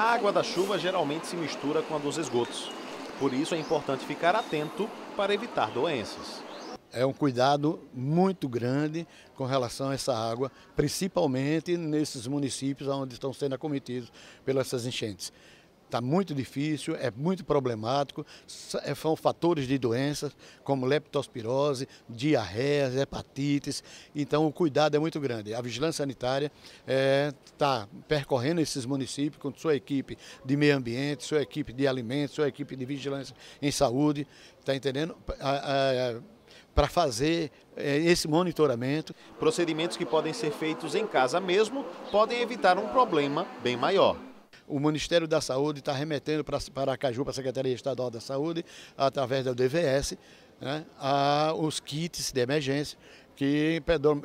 A água da chuva geralmente se mistura com a dos esgotos. Por isso é importante ficar atento para evitar doenças. É um cuidado muito grande com relação a essa água, principalmente nesses municípios onde estão sendo acometidos pelas essas enchentes. Está muito difícil, é muito problemático, é, são fatores de doenças como leptospirose, diarreias, hepatites, então o cuidado é muito grande. A vigilância sanitária está é, tá percorrendo esses municípios com sua equipe de meio ambiente, sua equipe de alimentos, sua equipe de vigilância em saúde, está entendendo? A, a, para fazer é, esse monitoramento. Procedimentos que podem ser feitos em casa mesmo podem evitar um problema bem maior o Ministério da Saúde está remetendo para, para a Caju, para a Secretaria Estadual da Saúde, através do DVS, né, a, os kits de emergência que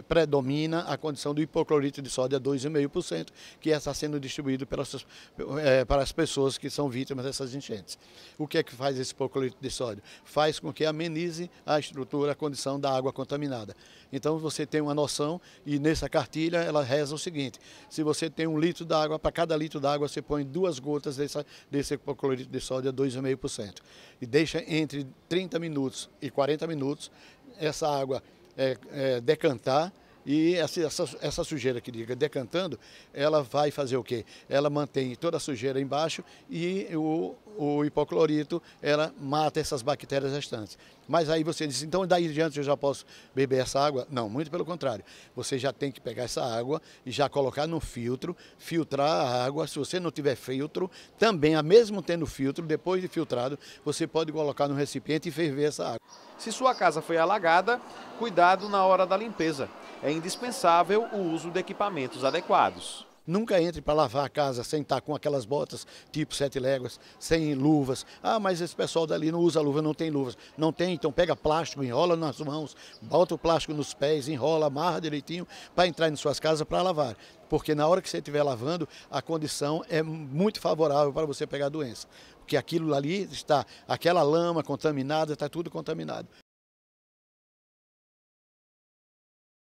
predomina a condição do hipoclorito de sódio a 2,5%, que está sendo distribuído pelas, é, para as pessoas que são vítimas dessas enchentes. O que é que faz esse hipoclorito de sódio? Faz com que amenize a estrutura, a condição da água contaminada. Então você tem uma noção e nessa cartilha ela reza o seguinte, se você tem um litro d'água, para cada litro d'água você põe duas gotas dessa, desse hipoclorito de sódio a 2,5%. E deixa entre 30 minutos e 40 minutos essa água é, é, decantar e essa, essa, essa sujeira que liga decantando, ela vai fazer o quê? Ela mantém toda a sujeira embaixo e o, o hipoclorito, ela mata essas bactérias restantes. Mas aí você diz, então daí em diante eu já posso beber essa água? Não, muito pelo contrário. Você já tem que pegar essa água e já colocar no filtro, filtrar a água. Se você não tiver filtro, também, a mesmo tendo filtro, depois de filtrado, você pode colocar no recipiente e ferver essa água. Se sua casa foi alagada, cuidado na hora da limpeza. É indispensável o uso de equipamentos adequados. Nunca entre para lavar a casa sem estar tá com aquelas botas tipo sete léguas, sem luvas. Ah, mas esse pessoal dali não usa luva, não tem luvas. Não tem, então pega plástico, enrola nas mãos, bota o plástico nos pés, enrola, amarra direitinho para entrar em suas casas para lavar. Porque na hora que você estiver lavando, a condição é muito favorável para você pegar a doença. Porque aquilo ali está, aquela lama contaminada, está tudo contaminado.